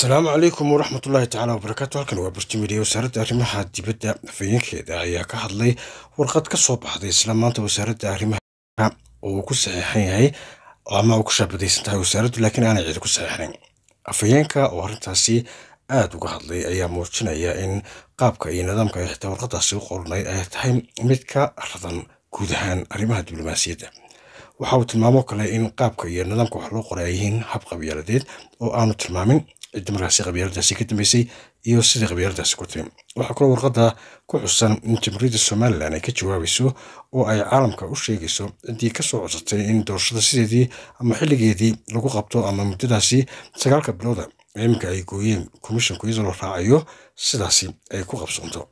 asalaamu calaykum waraxmatullaahi tacaala wabarakaatu halkan waa barjimidiya wasaaradda arrimaha dibadda afayeenkeeda ayaa ka hadlay warqad ka soo baxday isla maanta wasaaradda arrimaha oo uu ku saxiixan yahay ama u ku shaabadaysan tahay wasaaraddu laakiin aanay cid ku saxiixnayn afayeenka oo arrintaasi aada uga hadlay ayaa muujinaya in qaabka iyo nidaamka ay xitaa warqadaasi u qornayd ay tahay mid ka radan guud ahaan arrimaha diblomaasiyadda waxa uu tilmaamo kale in qaabka iyo nidaamka wax loo qoray ay yihiin hab qabyaaladeed oo aanu tilmaamin jimrigaasi qabyaaladaasi ka dambeysay iyo sidii qabyaaladaasi ku timi waxaa kaloo warqadda ku xusan in jamhuuriyadda somalilan ay ka jawaabayso oo ay caalamka u sheegayso ciddii kasoo codsatay in doorashada sideedii ama xilligeedii lagu qabto ama muddadaasi sagaalka bilooda iminka ay gooyeen komishinku iyadoo la raacayo sidaasi ay ku qabsoonto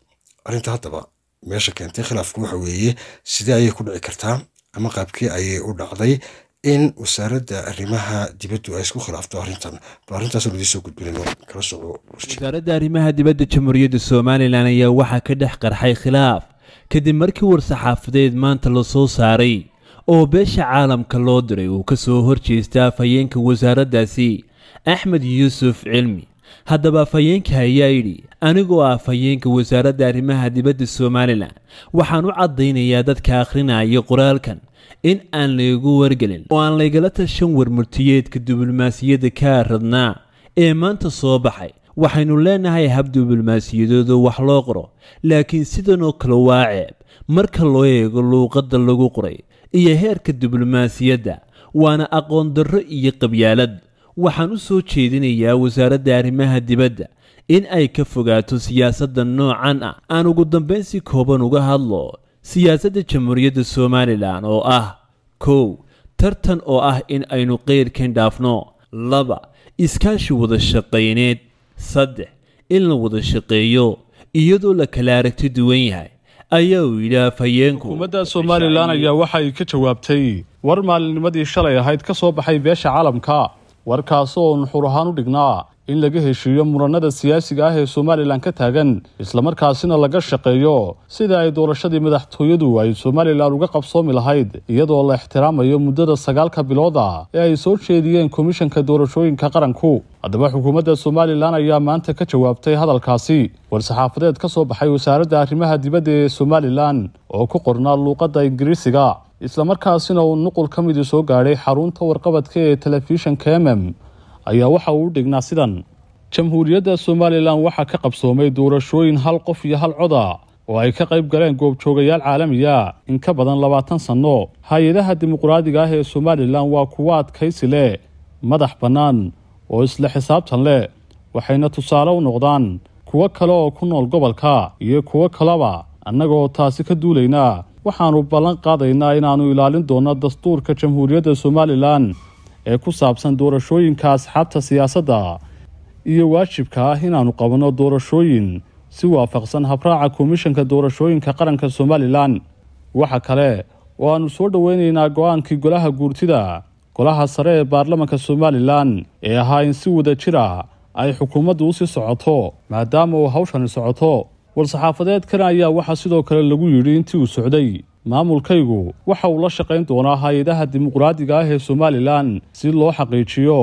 arrinta haddaba meesha keentay khilaafku waxa weeye sidee ayay ku dhici kartaa ama qaabkii ayay u dhacday in wasaaradda arrimaha dibaddu ay isku khilaafto arintan bal arrintaasaan idiinsoo gudbinayno kala soco wasaaradda arrimaha dibadda jamhuuriyadda somalilan ayaa waxaa ka dhex qarxay khilaaf kadib markii war-saxaafadeed maanta lasoo saaray oo beesha caalamka loo diray uu ka soo horjeesta afhayeenka wasaaraddaasi axmed yuusuf cilmi haddaba afhayeenka ayaa yidhi anigoo ah afhayeenka wasaaradda arrimaha dibadda somalilan waxaan u caddaynayaa dadka akhrinaya qoraalkan in aan laygu wargelin oo aan laygala tashan warmurtiyeedka diblomaasiyadda kaa radnaa ee maanta soo baxay waxaynu leenahay hab diblomaasiyadooda wax loo qoro laakiin sidanoo kale waa ceeb marka loo eego luuqadda lagu qoray iyo heerka diblomaasiyadda waana aqoondarro iyo qabyaalad waxaan u soo jeedinayaa wasaaradda arrimaha dibadda in ay ka fogaato siyaasadda noocan ah aan ugu dambayn si kooban uga hadlo siyaasadda jamhuuriyadda somalilan oo ah kow tartan oo ah in aynu qeyrkayn dhaafno laba iskaashi wada shaqayneed saddex in la wada shaqeeyo iyadoo la kala aragti duwan yahay ayaa uu yidhaah fayeenku hukuumadda somalilan ayaa waxay ka jawaabtay war maalinnimadii shalay ahayd ka soo baxay beesha caalamka warkaasoo nuxur ahaan u dhignaa in laga heshiiyo muranada siyaasiga ah ee somalilan ka taagan islamarkaasina laga shaqeeyo sida ay doorashadii madaxtooyadu ay somalilan uga qabsoomi lahayd iyadoo la ixtiraamayo muddada sagaalka bilooda ee ay soo jeediyeen komishanka doorashooyinka qaranku haddaba xukuumadda somalilan ayaa maanta ka jawaabtay hadalkaasi war-saxaafadeed ka soo baxay wasaaradda arrimaha dibadda ee somalilan oo ku qornaa luuqadda ingiriisiga islamarkaasina uu nuqul ka midi soo gaadhay xarunta warqabadka ee telefishinka m m ayaa waxa uu u dhignaa sidan jamhuuriyadda somalilan waxaa ka qabsoomay doorashooyin hal qof iyo hal coda oo ay ka qayb galeen goobjoogayaal caalamiya in ka badan labaatan sanno hay-adaha dimuqraadiga ah ee somalilan waa kuwo adkaysi leh madax bannaan oo isla xisaabtan leh waxayna tusaale u noqdaan kuwo kale oo ku nool gobolka iyo kuwo kaleba annagaoo taasi ka duulaynaa waxaannu ballan qaadaynaa inaannu ilaalin doonno dastuurka jamhuuriyadda somalilan ee ku saabsan doorashooyinka asxaabta siyaasadda iyo waajibka ah inaannu qabanno doorashooyin si waafaqsan habraaca komishanka doorashooyinka qaranka somalilan waxa kale oo aannu soo dhoweynaynaa go-aankii golaha guurtida golaha sare ee baarlamanka somalilan ee ahaa in si wada jir ah ay xukuumaddu usii socoto maadaama uu hawshani socoto war saxaafadeedkan ayaa waxaa sidoo kale lagu yidhi intii uu socday maamulkaygu waxa uu la shaqayn doonaa hay-adaha dimuqraadiga ah ee somalilan si loo xaqiijiyo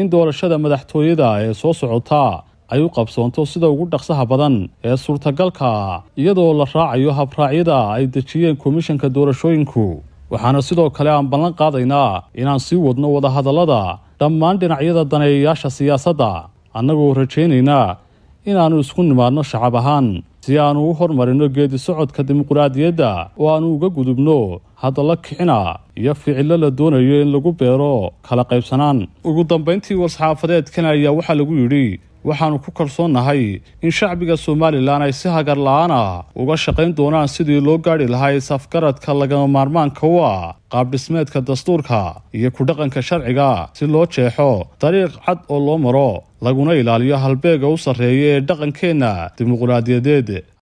in doorashada madaxtooyada ee soo socota ay u qabsoonto sida ugu dhaqsaha badan ee suurtagalka iyadoo la raacayo habraacyada ay dejiyeen komishanka doorashooyinku waxaana sidoo kale aan ballan qaadaynaa inaan sii wadno wadahadallada dhammaan dhinacyada daneeyayaasha siyaasadda annagoo rajaynaynaa inaannu isku nimaadno shacab ahaan si aanu u hormarino geedi socodka dimuquraadiyadda oo aanu uga gudubno haddala kicina iyo ficillo la doonayo in lagu beero kala qaybsanaan ugu dambayntii war saxaafadeedkan ayaa waxaa lagu yidhi waxaannu ku kalsoonnahay in shacbiga somalilan ay si hagar la-aana ah uga shaqayn doonaan sidii loo gaadhi lahaa safgaradka lagama maarmaanka u ah qaabdhismeedka dastuurka iyo ku-dhaqanka sharciga si loo jeexo dariiq cad oo loo maro laguna ilaaliyo halbeega u sarreeya ee dhaqankeenna dimuqraadiyadeed